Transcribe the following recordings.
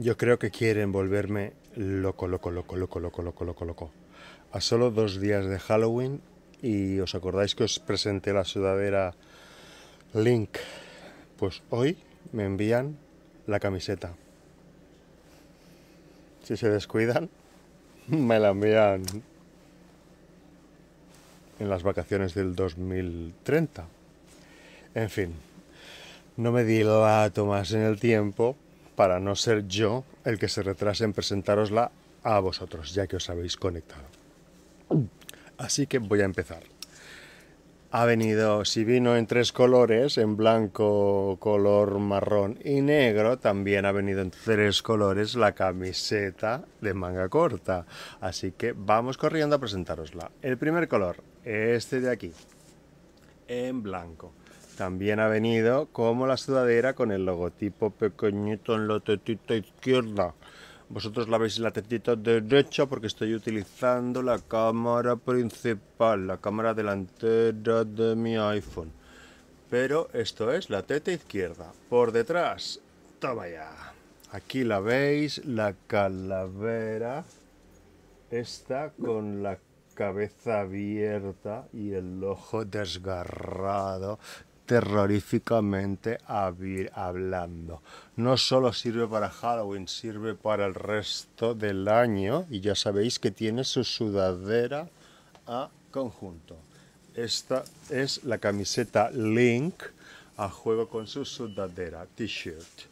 Yo creo que quieren volverme loco, loco, loco, loco, loco, loco, loco, loco. A solo dos días de Halloween y os acordáis que os presenté la sudadera Link. Pues hoy me envían la camiseta. Si se descuidan, me la envían en las vacaciones del 2030. En fin, no me dilato más en el tiempo para no ser yo el que se retrase en presentárosla a vosotros, ya que os habéis conectado. Así que voy a empezar. Ha venido, si vino en tres colores, en blanco, color marrón y negro, también ha venido en tres colores la camiseta de manga corta. Así que vamos corriendo a presentarosla. El primer color, este de aquí, en blanco. También ha venido como la sudadera con el logotipo pequeñito en la tetita izquierda. Vosotros la veis en la tetita derecha porque estoy utilizando la cámara principal, la cámara delantera de mi iPhone. Pero esto es la teta izquierda. Por detrás, toma ya. Aquí la veis, la calavera está con la cabeza abierta y el ojo desgarrado terroríficamente hablando. No solo sirve para Halloween, sirve para el resto del año y ya sabéis que tiene su sudadera a conjunto. Esta es la camiseta Link a juego con su sudadera, t-shirt.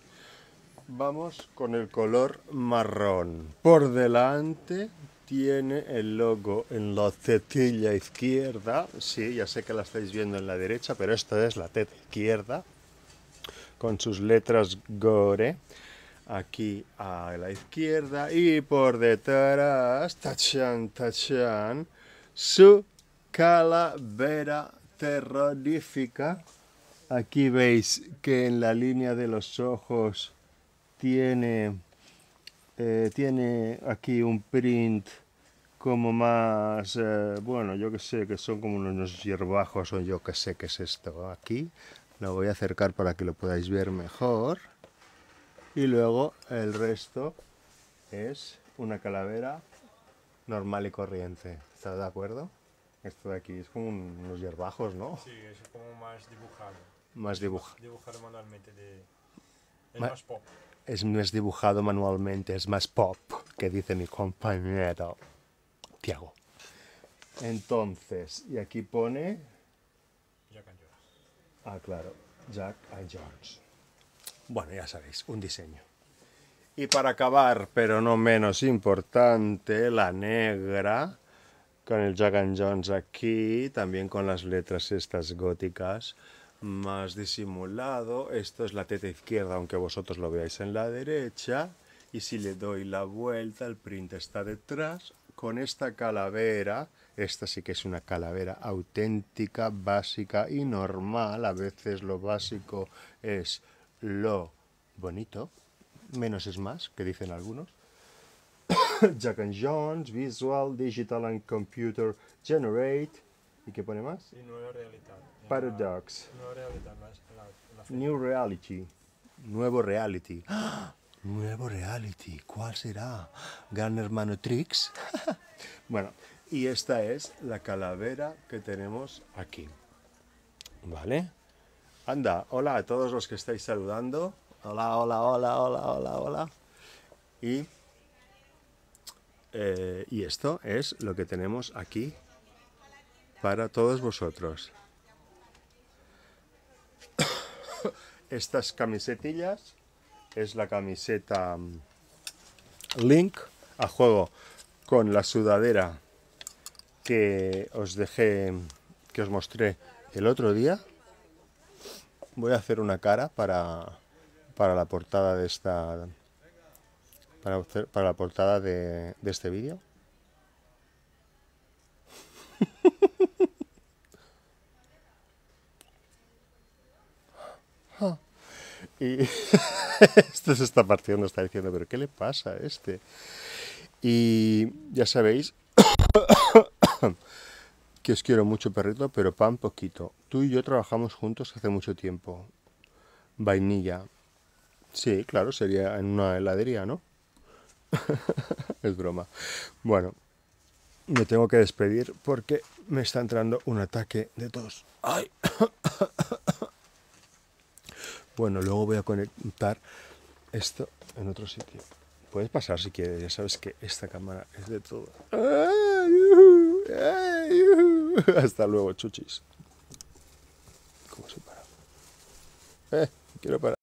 Vamos con el color marrón. Por delante tiene el logo en la tetilla izquierda. Sí, ya sé que la estáis viendo en la derecha, pero esta es la teta izquierda, con sus letras gore aquí a la izquierda y por detrás, tachan, tachan, su calavera terrorífica. Aquí veis que en la línea de los ojos tiene eh, tiene aquí un print como más, eh, bueno, yo que sé, que son como unos hierbajos o yo que sé qué es esto aquí. Lo voy a acercar para que lo podáis ver mejor. Y luego el resto es una calavera normal y corriente. ¿Estás de acuerdo? Esto de aquí es como unos hierbajos, ¿no? Sí, es como más dibujado. Más dibujado. Dibujado manualmente. De... el más pop es, no es dibujado manualmente, es más pop, que dice mi compañero Tiago. Entonces, y aquí pone... Jack and Ah, claro, Jack and Jones. Bueno, ya sabéis, un diseño. Y para acabar, pero no menos importante, la negra, con el Jack and Jones aquí, también con las letras estas góticas más disimulado. Esto es la teta izquierda, aunque vosotros lo veáis en la derecha. Y si le doy la vuelta, el print está detrás. Con esta calavera, esta sí que es una calavera auténtica, básica y normal. A veces lo básico es lo bonito. Menos es más, que dicen algunos. Jack and Jones, Visual, Digital and Computer Generate. ¿Y qué pone más? Paradox. New reality. Nuevo reality. ¡Ah! Nuevo reality. ¿Cuál será? Gran hermano Trix. bueno, y esta es la calavera que tenemos aquí. ¿Vale? Anda, hola a todos los que estáis saludando. Hola, hola, hola, hola, hola, hola. Y, eh, y esto es lo que tenemos aquí para todos vosotros. Estas camisetillas es la camiseta mm, Link a juego con la sudadera que os dejé, que os mostré el otro día. Voy a hacer una cara para, para la portada de esta para, la portada de, de este vídeo. Y este se está partiendo, está diciendo, pero ¿qué le pasa a este? Y ya sabéis que os quiero mucho, perrito, pero pan poquito. Tú y yo trabajamos juntos hace mucho tiempo. Vainilla. Sí, claro, sería en una heladería, ¿no? es broma. Bueno, me tengo que despedir porque me está entrando un ataque de tos. ¡Ay! Bueno, luego voy a conectar esto en otro sitio. Puedes pasar si quieres, ya sabes que esta cámara es de todo. Hasta luego, chuchis. ¿Cómo se para? Eh, quiero parar.